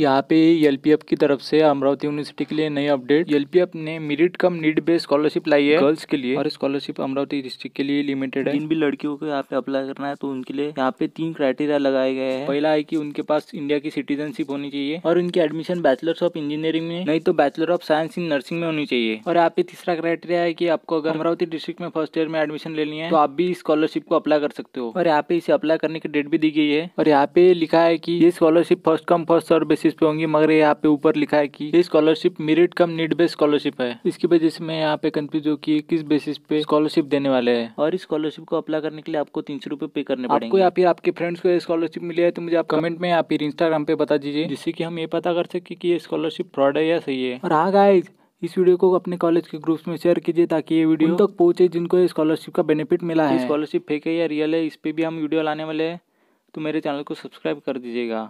यहाँ पे एल की तरफ से अमरावती यूनिवर्सिटी के लिए नई अपडेट एल ने merit cum need based scholarship लाई है गर्ल्स के लिए और स्कॉलरशिप अमरावती डिस्ट्रिक्ट के लिए लिमिटेड है जिन भी लड़कियों को यहाँ पे अप्लाई करना है तो उनके लिए यहाँ पे तीन क्राइटेरिया लगाए गए हैं पहला है की उनके पास इंडिया की सिटीजनशिप होनी चाहिए और उनकी एडमिशन बैचलर्स ऑफ इंजीनियरिंग में नहीं तो bachelor of science in nursing में होनी चाहिए और यहाँ पे तीसरा क्राइटेरिया है की आपको अगर अमरावती डिस्ट्रिक्ट में फर्स्ट ईयर में एडमिशन लेनी है तो आप भी स्कॉलरशिप को अप्लाई कर सकते हो और यहाँ पे इसे अप्लाई करने की डेट भी दी गई है और यहाँ पे लिखा है की ये scholarship first come first serve basis basis पे होंगी मगर यहाँ पे ऊपर लिखा है कि ये scholarship merit cum need based scholarship है इसकी वजह से मैं यहाँ पे कंफ्यूज हूँ कि किस बेसिस पे स्कॉलरशिप देने वाले हैं और इस स्कॉलरशिप को अप्लाई करने के लिए आपको तीन सौ रुपए पे करने आपको या फिर आपके फ्रेंड्स को स्कॉलरशिप मिली है तो मुझे आप कमेंट में या फिर इंस्टाग्राम पे बता दीजिए जिससे की हम ये पता कर सके की ये स्कॉलरशिप फ्रॉड है या सही है और हाँ गाइज इस वीडियो को अपने कॉलेज के ग्रुप्स में शेयर कीजिए ताकि ये वीडियो तक पहुंचे जिनको स्कॉलरशिप का बेनिफिट मिला है स्कॉलरशिप फेक है या रियल है इस पर भी हम वीडियो लाने वाले हैं तो मेरे चैनल को सब्सक्राइब कर दीजिएगा